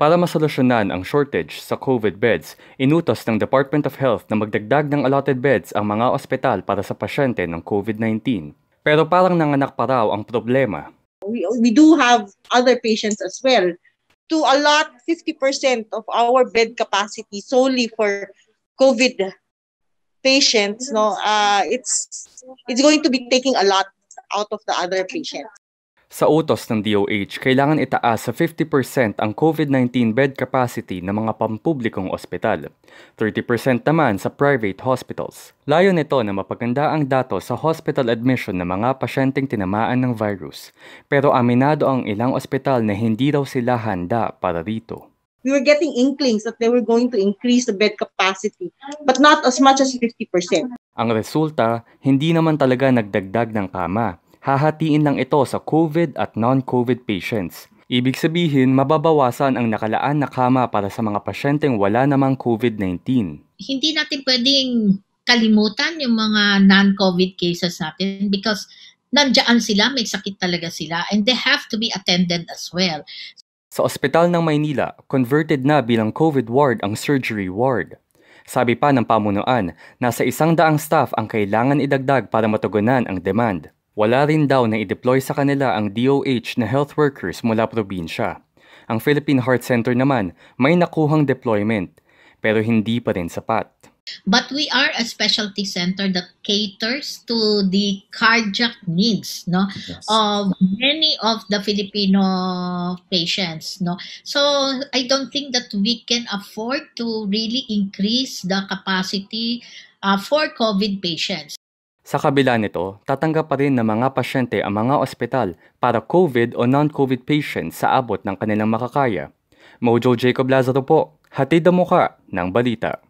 Para masolusyonan ang shortage sa COVID beds, inutos ng Department of Health na magdagdag ng allotted beds ang mga ospital para sa pasyente ng COVID-19. Pero parang nanganak pa raw ang problema. We, we do have other patients as well. To allot 50% of our bed capacity solely for COVID patients, no, uh, it's it's going to be taking a lot out of the other patients. Sa utos ng DOH, kailangan itaas sa 50% ang COVID-19 bed capacity ng mga pampublikong ospital, 30% naman sa private hospitals. Layo nito na mapaganda ang dato sa hospital admission ng mga pasyenteng tinamaan ng virus, pero aminado ang ilang ospital na hindi daw sila handa para dito. We were getting inklings that they were going to increase the bed capacity, but not as much as 50%. Ang resulta, hindi naman talaga nagdagdag ng kama hahatiin lang ito sa COVID at non-COVID patients. Ibig sabihin, mababawasan ang nakalaan na kama para sa mga pasyenteng wala namang COVID-19. Hindi natin pwedeng kalimutan yung mga non-COVID cases natin because nandiyan sila, may sakit talaga sila, and they have to be attended as well. Sa ospital ng Maynila, converted na bilang COVID ward ang surgery ward. Sabi pa ng pamunuan, nasa isang daang staff ang kailangan idagdag para matugunan ang demand. Wala rin daw na i-deploy sa kanila ang DOH na health workers mula probinsya. Ang Philippine Heart Center naman may nakuhang deployment, pero hindi pa rin sapat. But we are a specialty center that caters to the cardiac needs no yes. of many of the Filipino patients no so I don't think that we can afford to really increase the capacity uh, for COVID patients sa kabila nito, tatanggap pa rin ng mga pasyente ang mga ospital para COVID o non-COVID patients sa abot ng kanilang makakaya. Mojo Jacob Lazaro po, hatid ang muka ng balita.